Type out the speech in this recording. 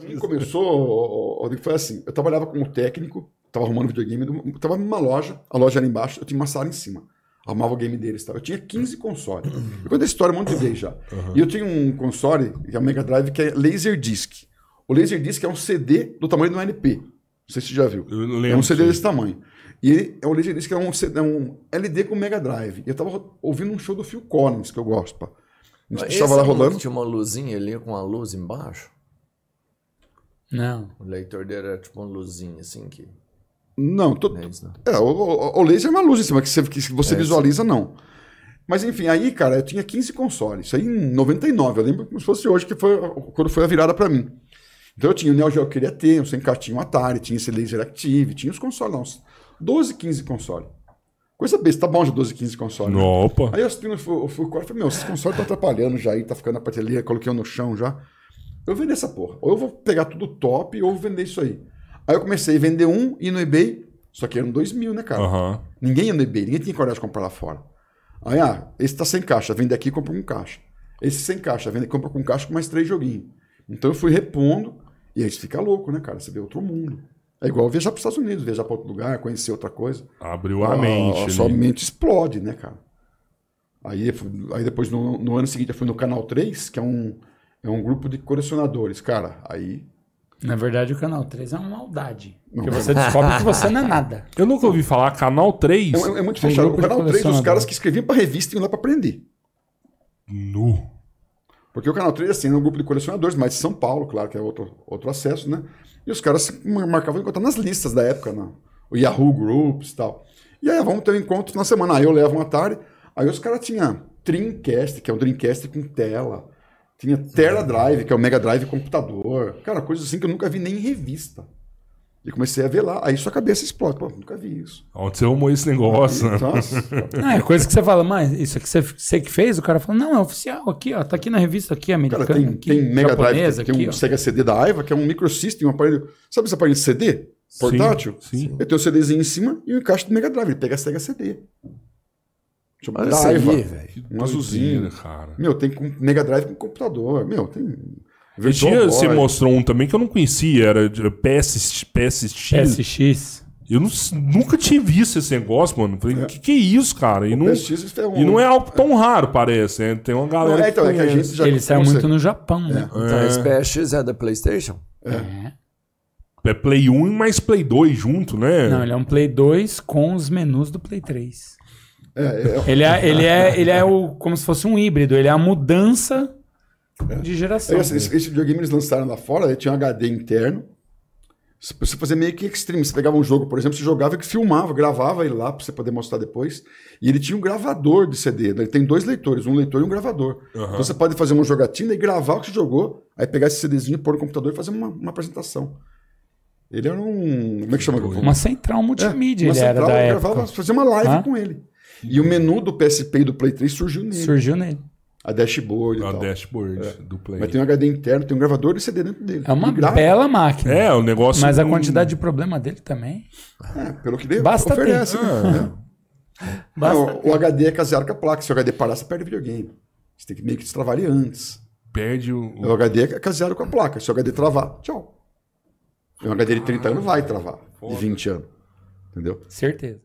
Pra mim começou, Rodrigo, foi assim: eu trabalhava como técnico, tava arrumando videogame, tava numa loja, a loja era embaixo, eu tinha uma sala em cima. Arrumava o game deles tá? Eu tinha 15 consoles. Eu contei essa história um monte de vez já. Uhum. E eu tinha um console, que é o Mega Drive, que é Laserdisc. O Laserdisc é um CD do tamanho do um LP. Não sei se você já viu. Lembro, é um CD sim. desse tamanho. E é o Laserdisc é um, CD, é um LD com Mega Drive. E eu tava ouvindo um show do Phil Collins, que eu gosto, pá. A gente estava lá é rolando. Tinha uma luzinha ali com a luz embaixo? Não. O leitor dele era tipo uma luzinha, assim, que... Não, tô, é o, o, o, laser é uma luz em cima que você, que você é visualiza, não. Mas enfim, aí, cara, eu tinha 15 consoles. Isso aí em 99, eu lembro como se fosse hoje, que foi quando foi a virada para mim. Então eu tinha o Neo Geo que eu queria ter, o Senkata, tinha o Atari, tinha esse Laser Active, tinha os consoles, não, 12, 15 consoles. Coisa besta, tá bom já 12, 15 consoles. Né? Opa! Aí eu assisti no Full Core e falei, meu, esses consoles estão tá atrapalhando já aí, tá ficando a prateleira, coloquei no chão já. Eu vender essa porra. Ou eu vou pegar tudo top, ou eu vou vender isso aí. Aí eu comecei a vender um e no eBay, só que eram dois mil, né, cara? Uhum. Ninguém ia no eBay, ninguém tinha coragem de comprar lá fora. Aí, ah, esse tá sem caixa, vende aqui e compra com caixa. Esse sem caixa, vende compra com caixa com mais três joguinhos. Então eu fui repondo, e a gente fica louco, né, cara? Você vê outro mundo. É igual viajar para os Estados Unidos, viajar para outro lugar, conhecer outra coisa. Abriu a, a mente. A, ah, a né? sua né? mente explode, né, cara? Aí, aí depois, no, no, ano seguinte, eu fui no Canal 3, que é um, é um grupo de colecionadores, cara. Aí. Na verdade, o canal 3 é uma maldade. Porque é você descobre que você não é nada. Eu nunca ouvi falar canal 3. É, é muito fechado. Um o canal 3, os caras que escreviam pra revista e iam lá pra aprender. Nu. Porque o canal 3, assim, é um grupo de colecionadores, mas de São Paulo, claro, que é outro, outro acesso, né? E os caras se marcavam encontrar nas listas da época, né? o Yahoo Groups e tal. E aí, ah, vamos ter um encontro na semana. Aí eu levo uma tarde. Aí os caras tinham Dreamcast, que é um Dreamcast com tela tinha Terra Drive, que é o Mega Drive computador. Cara, coisas assim que eu nunca vi nem em revista. E comecei a ver lá, aí sua cabeça explode. Pô, nunca vi isso. Onde você arrumou esse negócio? Aí, né? Não, é coisa que você fala, mas isso aqui você, você que fez? O cara fala, não, é oficial aqui, ó. Tá aqui na revista aqui, americana. Cara, tem, aqui, tem Mega Drive, tem, um Sega CD da Aiva, que é um microsystem, um aparelho. Sabe esse aparelho de CD? Portátil? Sim. sim. Eu tenho o CDzinho em cima e o encaixe do Mega Drive. Ele pega a Sega CD. Chama da Aiva. Aí, um azulzinho. cara. Meu, tem com Mega Drive com computador. Meu, tem. Virtual dia você mostrou um também que eu não conhecia, era PS, PSX. PSX. Eu não, nunca tinha visto esse negócio, mano. Falei, o é. que, que é isso, cara? E o não, PSX é um... e não é algo tão raro, parece. Né? Tem uma galera. É, então, que é que a gente já Ele saiu muito no Japão, né? É. Então, é. esse PSX é da PlayStation? é. É, é Play 1 mais Play 2 junto, né? Não, ele é um Play 2 com os menus do Play 3. É, é ele, é, ele, é, ele é o, como se fosse um híbrido, ele é a mudança é. de geração. Esse, esse, esse videogame eles lançaram lá fora, ele né? tinha um HD interno. Você fazer meio que extreme. Você pegava um jogo, por exemplo, você jogava e filmava, gravava ele lá para você poder mostrar depois. E ele tinha um gravador de CD. Né? Ele tem dois leitores, um leitor e um gravador. Uhum. Então você pode fazer uma jogatina e gravar o que você jogou, aí pegar esse CDzinho, pôr no computador e fazer uma, uma apresentação. Ele era um. Como é que chama? Uma central multimídia. É, uma ele central, era da eu época. fazia uma live com ele. E o menu do PSP e do Play 3 surgiu nele. Surgiu nele. A dashboard. A dashboard é. do Play. Mas tem um HD interno, tem um gravador e CD dentro dele. É uma bela máquina. É, o um negócio. Mas a quantidade de problema dele também. É, pelo que deu, Basta oferece. Ter. Né? Ah. É. ah Basta Não, o HD é caseado com a placa. Se o HD parar, você perde o videogame. Você tem que meio que destravar ele antes. Perde o. É, o HD é caseado com a placa. Se o HD travar, tchau. um HD de 30 anos vai travar. Foda. De 20 anos. Entendeu? Certeza.